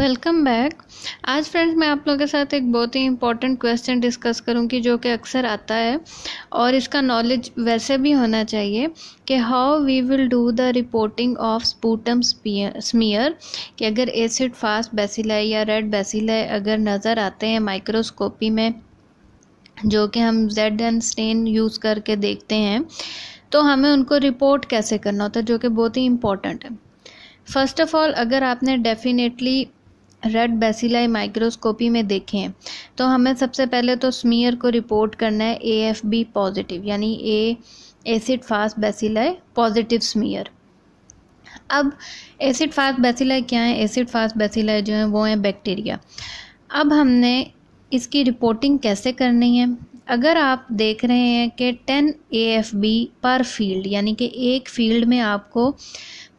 welcome back आज friends मैं आप लोगों के साथ एक बहुत ही इंपॉर्टेंट क्वेश्चन डिस्कस करूंगी जो कि अक्सर आता है और इसका नॉलेज वैसे भी होना चाहिए कि how we will do the reporting of sputum smear कि अगर एसिड फास्ट बेसिलाई या रेड बेसिलाई अगर नज़र आते हैं माइक्रोस्कोपी में जो कि हम जेड एंड स्टेन यूज़ करके देखते हैं तो हमें उनको रिपोर्ट कैसे करना होता है जो कि बहुत ही इम्पोर्टेंट है फर्स्ट ऑफ़ ऑल अगर आपने डेफिनेटली रेड बेसिलाई माइक्रोस्कोपी में देखें तो हमें सबसे पहले तो स्मीयर को रिपोर्ट करना है ए एफ बी पॉजिटिव यानी A acid fast bacilli positive smear अब एसिड फास्ट बेसिलाई क्या है एसिड फास्ट बेसिलाई जो है वो है बैक्टीरिया अब हमने इसकी रिपोर्टिंग कैसे करनी है अगर आप देख रहे हैं कि 10 ए एफ बी पर फील्ड यानी कि एक फील्ड में आपको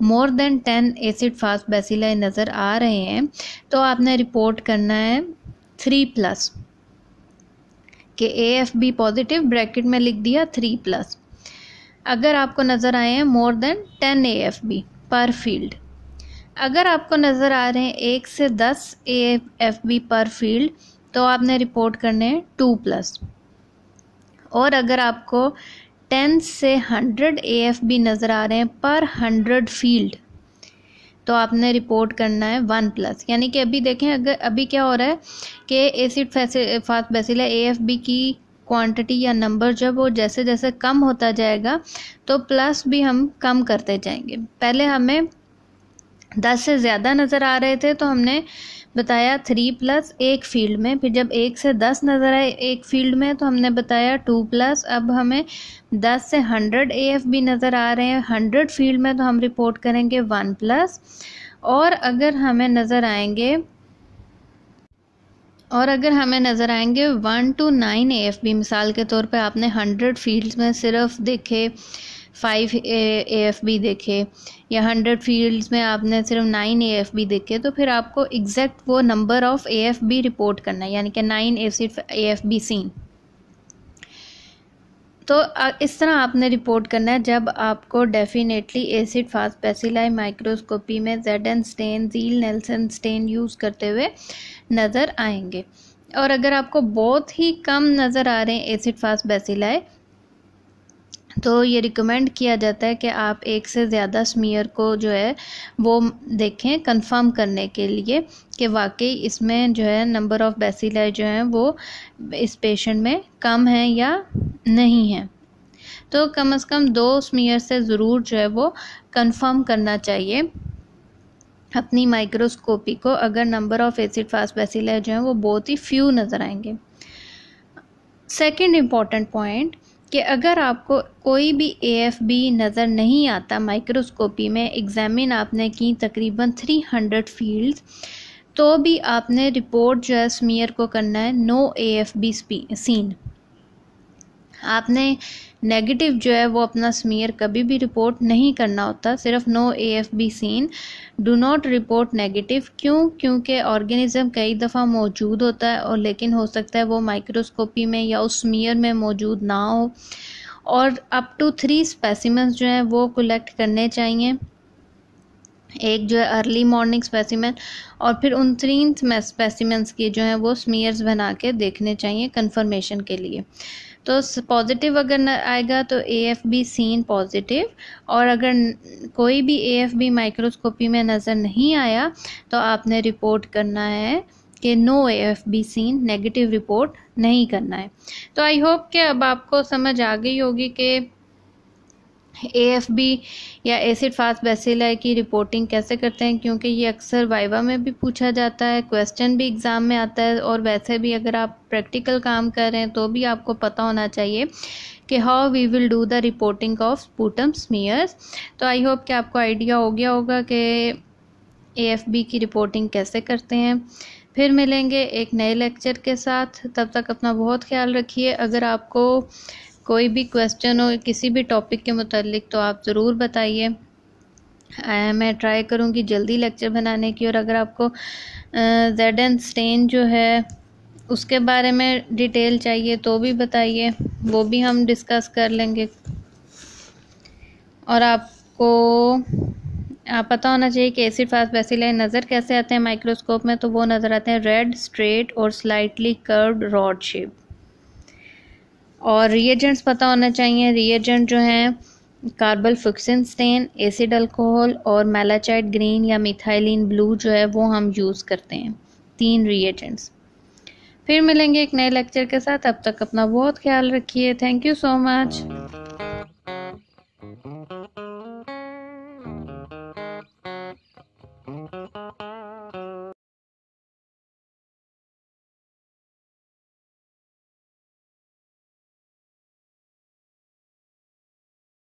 more than ten acid fast bacilli नज़र आ रहे हैं तो आपने रिपोर्ट करना है थ्री प्लस के A F B positive bracket में लिख दिया थ्री प्लस अगर आपको नज़र आए हैं more than ten A F B पर फील्ड अगर आपको नज़र आ रहे हैं एक से दस ए एफ बी पर फील्ड तो आपने रिपोर्ट करने हैं टू प्लस और अगर आपको टेन से हंड्रेड ए एफ बी नज़र आ रहे हैं पर हंड्रेड फील्ड तो आपने रिपोर्ट करना है वन प्लस यानी कि अभी देखें अगर अभी क्या हो रहा है कि acid fast bacilli A F B की क्वांटिटी या नंबर जब वो जैसे जैसे कम होता जाएगा तो प्लस भी हम कम करते जाएंगे पहले हमें दस से ज़्यादा नज़र आ रहे थे तो हमने बताया थ्री प्लस एक फील्ड में फिर जब एक से दस नज़र आए एक फील्ड में तो हमने बताया टू प्लस अब हमें दस से हंड्रेड ए एफ भी नज़र आ रहे हैं हंड्रेड फील्ड में तो हम रिपोर्ट करेंगे वन प्लस और अगर हमें नज़र आएंगे और अगर हमें नज़र आएंगे one two nine A F B मिसाल के तौर पे आपने हंड्रेड फील्ड में सिर्फ देखे फाइव ए एफ बी देखे या हंड्रेड फील्ड्स में आपने सिर्फ नाइन ए एफ बी देखे तो फिर आपको एग्जैक्ट वो number of A F B report करना है यानी कि नाइन ए सिर्फ ए एफ बी सीन तो इस तरह आपने रिपोर्ट करना है जब आपको definitely acid fast bacilli microscopy में Z N stain Ziehl Neelsen stain use करते हुए नज़र आएंगे और अगर आपको बहुत ही कम नज़र आ रहे हैं एसिड फास्ट बेसिलाई तो ये रिकमेंड किया जाता है कि आप एक से ज़्यादा स्मीयर को जो है वो देखें कंफर्म करने के लिए कि वाकई इसमें जो है नंबर ऑफ़ बेसिलाई जो हैं वो इस पेशेंट में कम है या नहीं है तो कम से कम दो स्मीयर से ज़रूर जो है वो कंफर्म करना चाहिए अपनी माइक्रोस्कोपी को अगर number of acid fast bacilli जो हैं वो बहुत ही फ्यू नज़र आएंगे सेकेंड इम्पॉर्टेंट पॉइंट कि अगर आपको कोई भी बी नज़र नहीं आता माइक्रोस्कोपी में एग्ज़ामिन आपने की तकरीबन 300 फील्ड तो भी आपने रिपोर्ट जो है स्मीयर को करना है no A F B seen आपने नेगेटिव जो है वो अपना स्मीयर कभी भी रिपोर्ट नहीं करना होता सिर्फ no A F B seen do not report negative क्यों क्योंकि ऑर्गेनिज़म कई दफ़ा मौजूद होता है और लेकिन हो सकता है वो माइक्रोस्कोपी में या उस स्मीयर में मौजूद ना हो और अप टू थ्री स्पेसिमेंस जो हैं वो कलेक्ट करने चाहिए एक जो है अर्ली मॉर्निंग स्पेसिमेंट और फिर उन तीन स्पेसिमेंस के जो हैं वो स्मीयर्स बना के देखने चाहिए कन्फर्मेशन के लिए तो पॉजिटिव अगर आएगा तो A F B seen positive और अगर कोई भी ए एफ बी माइक्रोस्कोपी में नज़र नहीं आया तो आपने रिपोर्ट करना है कि no A F B seen negative report नहीं करना है तो आई होप कि अब आपको समझ आ गई होगी कि ए एफ बी या एसिड फास्ट बेसिलाई की रिपोर्टिंग कैसे करते हैं क्योंकि ये अक्सर वाइवा में भी पूछा जाता है क्वेश्चन भी एग्ज़ाम में आता है और वैसे भी अगर आप प्रैक्टिकल काम कर रहे हैं तो भी आपको पता होना चाहिए कि how we will do the reporting of sputum smears तो आई होप कि आपको आइडिया हो गया होगा कि ए एफ बी की रिपोर्टिंग कैसे करते हैं फिर मिलेंगे एक नए लेक्चर के साथ तब तक अपना बहुत ख्याल रखिए अगर आपको कोई भी क्वेश्चन हो किसी भी टॉपिक के मुतलिक तो आप ज़रूर बताइए मैं ट्राई करूँगी जल्दी लेक्चर बनाने की और अगर आपको जेड एंड स्टेन जो है उसके बारे में डिटेल चाहिए तो भी बताइए वो भी हम डिस्कस कर लेंगे और आपको आप पता होना चाहिए कि एसिड फास्ट बेसिलाई नज़र कैसे आते हैं माइक्रोस्कोप में तो वो नज़र आते हैं रेड स्ट्रेट और स्लाइटली कर्व्ड रॉड शेप और रिएजेंट्स पता होना चाहिए रिएजेंट जो हैं carbol fuchsin stain acid alcohol और मेलाचाइट ग्रीन या मिथाइलिन ब्लू जो है वो हम यूज़ करते हैं तीन रिएजेंट्स फिर मिलेंगे एक नए लेक्चर के साथ अब तक अपना बहुत ख्याल रखिए थैंक यू सो मच